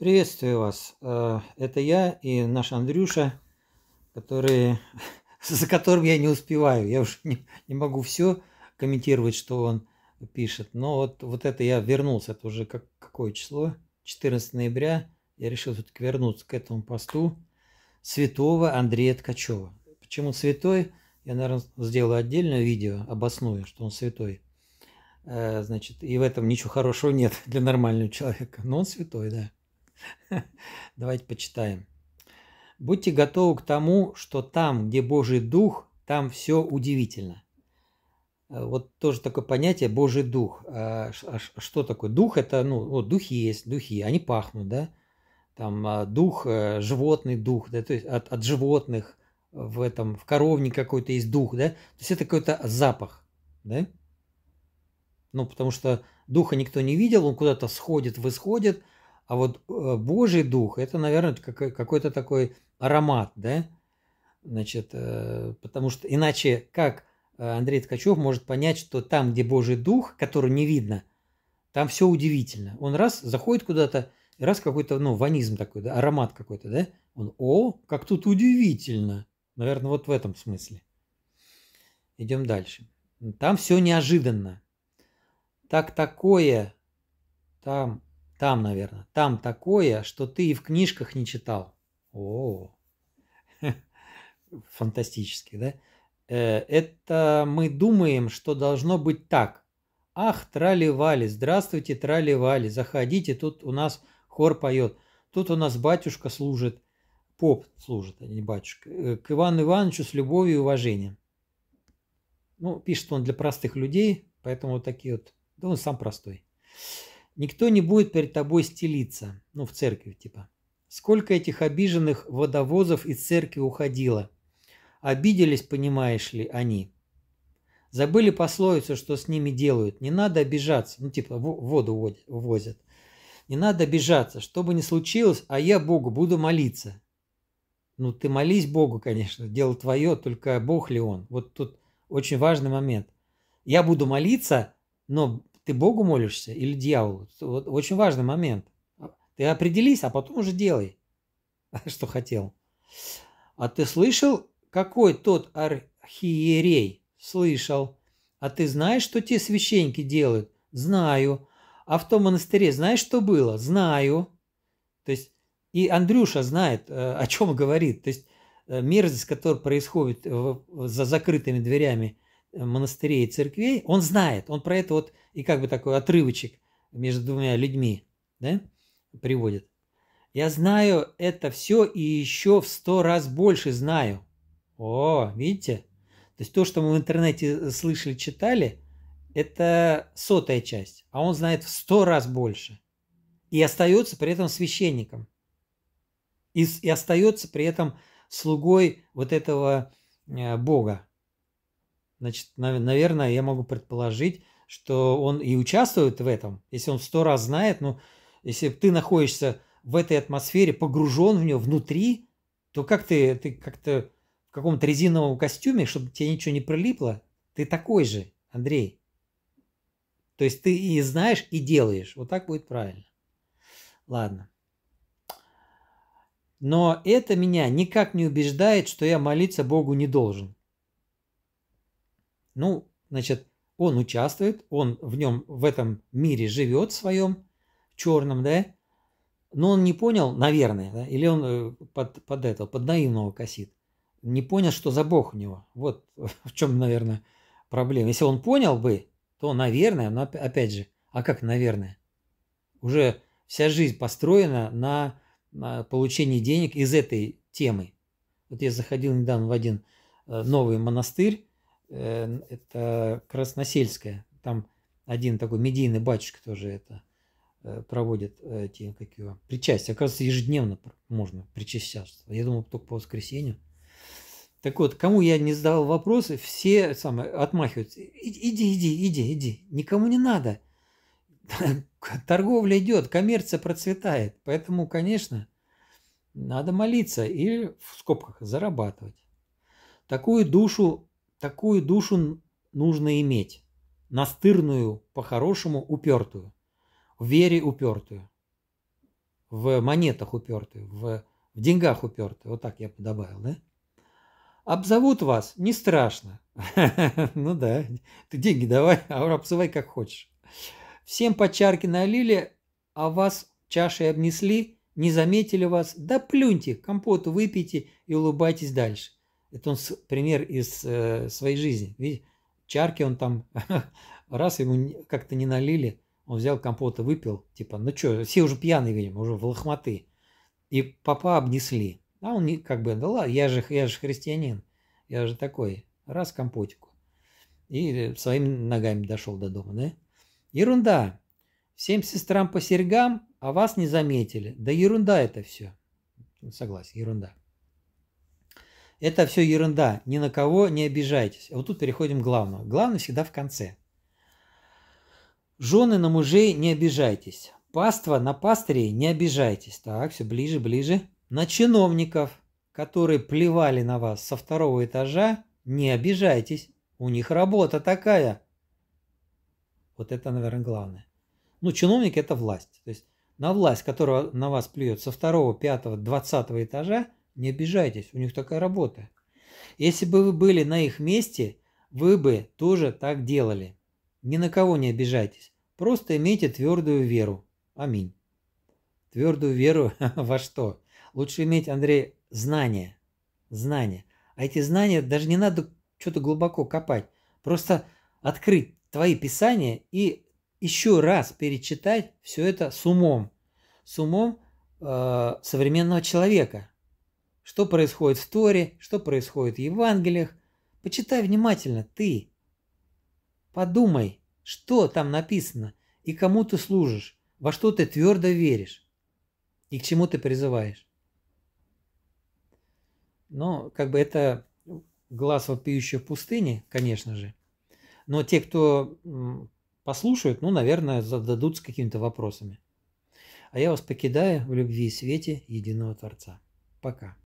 Приветствую вас. Э, это я и наш Андрюша, который, за которым я не успеваю. Я уже не, не могу все комментировать, что он пишет. Но вот, вот это я вернулся. Это уже как, какое число? 14 ноября. Я решил все-таки вернуться к этому посту святого Андрея Ткачева. Почему святой? Я, наверное, сделаю отдельное видео, обосную, что он святой. Э, значит, и в этом ничего хорошего нет для нормального человека. Но он святой, да. Давайте почитаем. Будьте готовы к тому, что там, где Божий Дух, там все удивительно. Э, вот тоже такое понятие Божий Дух. А, а что такое? Дух это, ну, вот духи есть, духи, они пахнут, да? Там а, дух, э, животный дух, да, то есть от, от животных в этом, в коровне какой-то есть дух, да? То есть это какой-то запах, да? Ну, потому что духа никто не видел, он куда-то сходит, восходит – а вот э, Божий Дух – это, наверное, какой-то такой аромат, да? Значит, э, потому что иначе как э, Андрей Ткачев может понять, что там, где Божий Дух, который не видно, там все удивительно. Он раз заходит куда-то, раз какой-то, ну, ванизм такой, да, аромат какой-то, да? Он, о, как тут удивительно. Наверное, вот в этом смысле. Идем дальше. Там все неожиданно. Так такое, там там, наверное. Там такое, что ты и в книжках не читал. О, фантастически, да? Э, это мы думаем, что должно быть так. Ах, трали-вали, здравствуйте, трали-вали, заходите, тут у нас хор поет. Тут у нас батюшка служит, поп служит, а не батюшка, э, к Ивану Ивановичу с любовью и уважением. Ну, пишет он для простых людей, поэтому вот такие вот, да он сам простой. Никто не будет перед тобой стелиться, ну, в церкви типа. Сколько этих обиженных водовозов из церкви уходило. Обиделись, понимаешь ли, они. Забыли пословицу, что с ними делают. Не надо обижаться. Ну, типа, воду возят. Не надо обижаться. Что бы ни случилось, а я Богу буду молиться. Ну, ты молись Богу, конечно. Дело твое, только Бог ли Он. Вот тут очень важный момент. Я буду молиться, но ты Богу молишься или дьяволу? Вот очень важный момент. Ты определись, а потом уже делай, что хотел. А ты слышал, какой тот архиерей? Слышал. А ты знаешь, что те священники делают? Знаю. А в том монастыре знаешь, что было? Знаю. То есть и Андрюша знает, э, о чем говорит. То есть э, мерзость, которая происходит за закрытыми дверями – монастырей и церквей, он знает, он про это вот и как бы такой отрывочек между двумя людьми да, приводит. Я знаю это все и еще в сто раз больше знаю. О, видите? То есть то, что мы в интернете слышали, читали, это сотая часть, а он знает в сто раз больше. И остается при этом священником. И, и остается при этом слугой вот этого э, Бога значит, наверное, я могу предположить, что он и участвует в этом. Если он сто раз знает, ну, если ты находишься в этой атмосфере, погружен в нее внутри, то как ты, ты как-то в каком-то резиновом костюме, чтобы тебе ничего не прилипло, ты такой же, Андрей. То есть ты и знаешь, и делаешь. Вот так будет правильно. Ладно. Но это меня никак не убеждает, что я молиться Богу не должен. Ну, значит, он участвует, он в нем, в этом мире живет своем, черном, да, но он не понял, наверное, да, или он э, под, под этого, под наивного косит, не понял, что за бог у него. Вот в чем, наверное, проблема. Если он понял бы, то, наверное, но опять же, а как наверное? Уже вся жизнь построена на, на получении денег из этой темы. Вот я заходил недавно в один э, новый монастырь, Э, это Красносельская. Там один такой медийный батюшка тоже это э, проводит э, эти как его, причастия. Оказывается, ежедневно можно причащаться. Я думал, только по воскресенью. Так вот, кому я не задавал вопросы, все самые отмахиваются. Иди, иди, иди, иди. Никому не надо. Торговля идет, коммерция процветает. Поэтому, конечно, надо молиться и в скобках зарабатывать. Такую душу Такую душу нужно иметь. Настырную, по-хорошему, упертую. В вере упертую. В монетах упертую. В, в деньгах упертую. Вот так я подобавил, да? Обзовут вас, не страшно. Ну да, ты деньги давай, а обзывай как хочешь. Всем по чарке налили, а вас чашей обнесли, не заметили вас. Да плюньте, компот выпейте и улыбайтесь дальше. Это он пример из э, своей жизни. Видишь, чарки он там, раз ему как-то не налили, он взял компота, выпил, типа, ну что, все уже пьяные, видимо, уже в лохматы. И папа обнесли. А он как бы, да ладно, я же, я же христианин, я же такой, раз компотику. И своими ногами дошел до дома, да? Ерунда. Всем сестрам по сергам, а вас не заметили. Да ерунда это все. Согласен, ерунда. Это все ерунда, ни на кого не обижайтесь. А вот тут переходим к главному. Главное всегда в конце. Жены на мужей не обижайтесь. Паства на пастырей не обижайтесь. Так, все ближе, ближе. На чиновников, которые плевали на вас со второго этажа, не обижайтесь. У них работа такая. Вот это, наверное, главное. Ну, чиновник – это власть. То есть на власть, которая на вас плюет со второго, пятого, двадцатого этажа – не обижайтесь, у них такая работа. Если бы вы были на их месте, вы бы тоже так делали. Ни на кого не обижайтесь. Просто имейте твердую веру. Аминь. Твердую веру во что? Лучше иметь, Андрей, знания. Знания. А эти знания даже не надо что-то глубоко копать. Просто открыть твои писания и еще раз перечитать все это с умом. С умом э, современного человека что происходит в Торе, что происходит в Евангелиях. Почитай внимательно, ты. Подумай, что там написано и кому ты служишь, во что ты твердо веришь и к чему ты призываешь. Но как бы это глаз вопиющий в пустыне, конечно же. Но те, кто послушают, ну, наверное, зададут с какими-то вопросами. А я вас покидаю в любви и свете единого Творца. Пока.